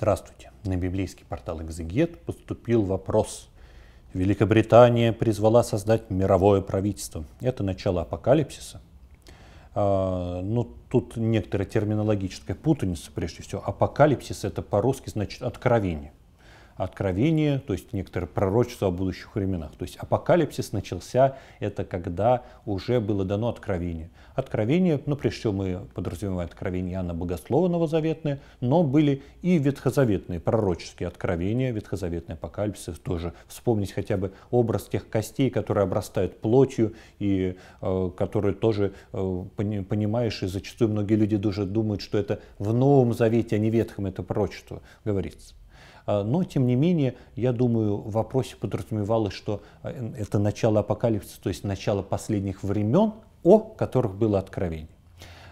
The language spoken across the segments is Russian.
Здравствуйте. На библейский портал «Экзегет» поступил вопрос. Великобритания призвала создать мировое правительство. Это начало апокалипсиса. А, ну, тут некоторая терминологическая путаница, прежде всего. Апокалипсис — это по-русски значит «откровение» откровение, то есть некоторые пророчества о будущих временах. То есть апокалипсис начался, это когда уже было дано откровение. Откровение, ну прежде всего мы подразумеваем откровение Иоанна Богослова Новозаветное, но были и ветхозаветные пророческие откровения, ветхозаветный апокалипсис тоже. Вспомнить хотя бы образ тех костей, которые обрастают плотью и э, которые тоже э, понимаешь, и зачастую многие люди даже думают, что это в Новом Завете, а не Ветхом это пророчество говорится. А, но, тем не менее, я думаю, в вопросе подразумевалось, что э, это начало апокалипсиса, то есть начало последних времен, о которых было откровение.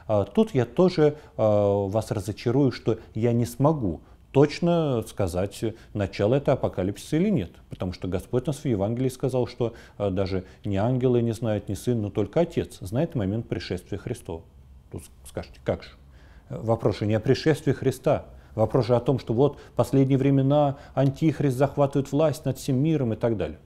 А, тут я тоже а, вас разочарую, что я не смогу точно сказать, начало это апокалипсиса или нет. Потому что Господь нас в Евангелии сказал, что э, даже ни ангелы не знают, ни сын, но только Отец знает момент пришествия Христова. Тут скажете, как же? Вопрос же не о пришествии Христа, Вопрос же о том, что вот последние времена антихрист захватывает власть над всем миром и так далее.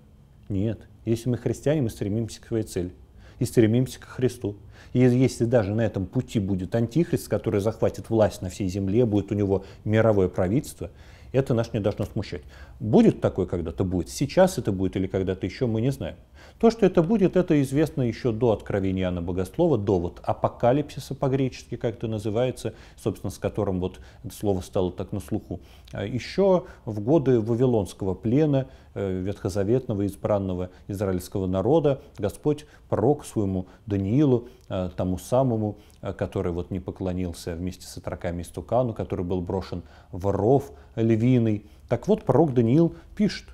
Нет. Если мы христиане, мы стремимся к своей цели и стремимся к Христу. И если даже на этом пути будет антихрист, который захватит власть на всей земле, будет у него мировое правительство, это нас не должно смущать. Будет такое когда-то будет, сейчас это будет или когда-то еще, мы не знаем. То, что это будет, это известно еще до откровения Иоанна Богослова, до вот апокалипсиса по-гречески, как это называется, собственно, с которым вот это слово стало так на слуху. А еще в годы Вавилонского плена э, ветхозаветного избранного израильского народа Господь пророк своему Даниилу, э, тому самому, э, который вот не поклонился вместе с отроками Истукану, который был брошен в ров львиный. Так вот, пророк Даниил пишет,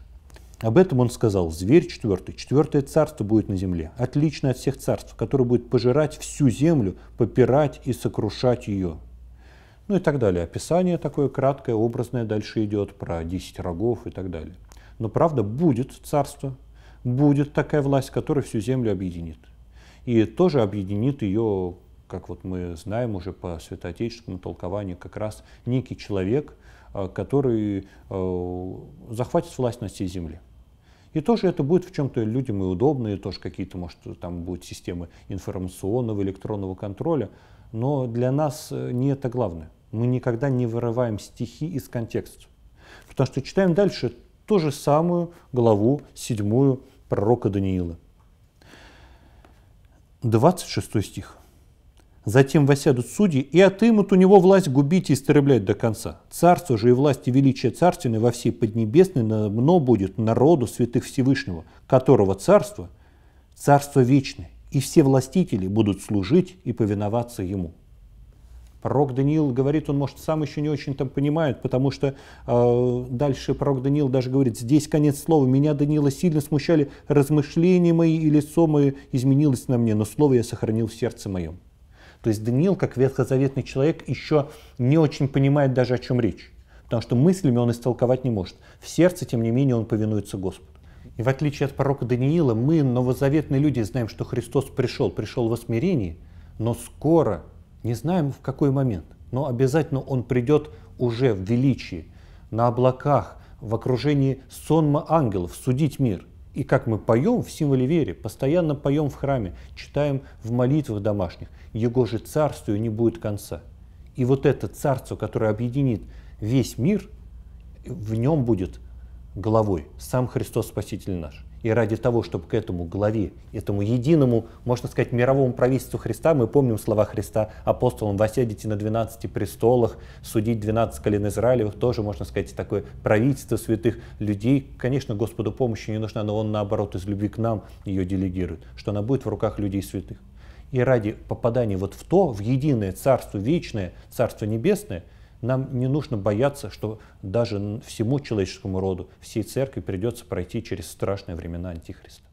об этом он сказал, зверь четвертый, четвертое царство будет на земле, отличное от всех царств, которое будет пожирать всю землю, попирать и сокрушать ее. Ну и так далее. Описание такое краткое, образное дальше идет про 10 рогов и так далее. Но правда будет царство, будет такая власть, которая всю землю объединит. И тоже объединит ее, как вот мы знаем уже по святоотеческому толкованию, как раз некий человек, э, который э, захватит власть на всей земле. И тоже это будет в чем-то людям и удобно, и тоже какие-то, может, там будут системы информационного, электронного контроля. Но для нас э, не это главное. Мы никогда не вырываем стихи из контекста. Потому что читаем дальше ту же самую главу седьмую пророка Даниила. 26 стих. Затем восядут судьи и отымут у него власть губить и истреблять до конца. Царство же и власть и величие царственное во всей Поднебесной на намно будет народу святых Всевышнего, которого царство – царство вечное, и все властители будут служить и повиноваться ему». Пророк Даниил говорит, он, может, сам еще не очень там понимает, потому что э, дальше пророк Даниил даже говорит, здесь конец слова, меня, Даниила, сильно смущали размышления мои, и лицо мое изменилось на мне, но слово я сохранил в сердце моем. То есть Даниил, как ветхозаветный человек, еще не очень понимает даже, о чем речь. Потому что мыслями он истолковать не может. В сердце, тем не менее, он повинуется Господу. И в отличие от пророка Даниила, мы, новозаветные люди, знаем, что Христос пришел, пришел во смирении, но скоро, не знаем в какой момент, но обязательно Он придет уже в величии, на облаках, в окружении сонма ангелов, судить мир – и как мы поем в символе веры, постоянно поем в храме, читаем в молитвах домашних, Его же царствию не будет конца. И вот это царство, которое объединит весь мир, в нем будет главой сам Христос Спаситель наш. И ради того, чтобы к этому главе, этому единому, можно сказать, мировому правительству Христа, мы помним слова Христа апостолам, «Восядете на 12 престолах, судить 12 колен Израилевых», тоже, можно сказать, такое правительство святых людей. Конечно, Господу помощи не нужна, но Он, наоборот, из любви к нам ее делегирует, что она будет в руках людей святых. И ради попадания вот в то, в единое Царство Вечное, Царство Небесное – нам не нужно бояться, что даже всему человеческому роду, всей церкви придется пройти через страшные времена Антихриста.